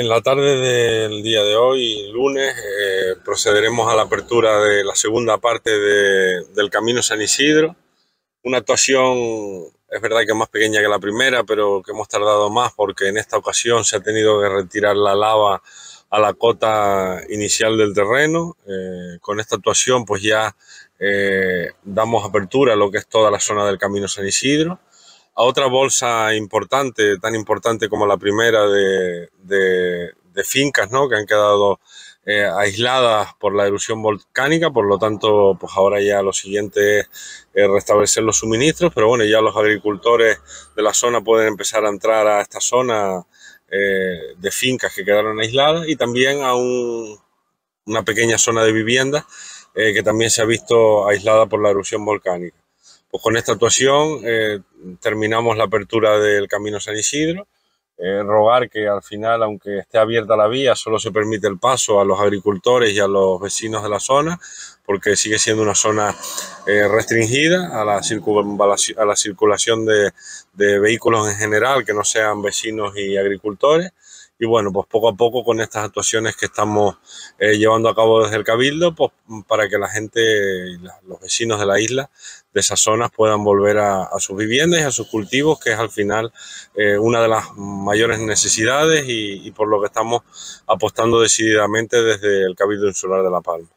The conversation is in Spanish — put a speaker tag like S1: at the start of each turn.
S1: En la tarde del día de hoy, lunes, eh, procederemos a la apertura de la segunda parte de, del Camino San Isidro. Una actuación, es verdad que más pequeña que la primera, pero que hemos tardado más porque en esta ocasión se ha tenido que retirar la lava a la cota inicial del terreno. Eh, con esta actuación pues ya eh, damos apertura a lo que es toda la zona del Camino San Isidro a otra bolsa importante, tan importante como la primera de, fincas, Que han quedado eh, aisladas por la erupción volcánica, por lo tanto, pues ahora ya lo siguiente es eh, restablecer los suministros, pero bueno, ya los agricultores de la zona pueden empezar a entrar a esta zona eh, de fincas que quedaron aisladas y también a una pequeña zona de vivienda que también se ha visto aislada por la erupción volcánica. Pues con esta actuación eh, terminamos la apertura del Camino San Isidro. Eh, rogar que al final, aunque esté abierta la vía, solo se permite el paso a los agricultores y a los vecinos de la zona, porque sigue siendo una zona eh, restringida a la, circulación de, vehículos en general que no sean vecinos y agricultores y bueno, pues poco a poco con estas actuaciones que estamos eh, llevando a cabo desde el Cabildo, pues para que la gente, los vecinos de la isla, de esas zonas puedan volver a, sus viviendas y a sus cultivos, que es al final eh, una de las mayores necesidades y por lo que estamos apostando decididamente desde el Cabildo Insular de La Palma.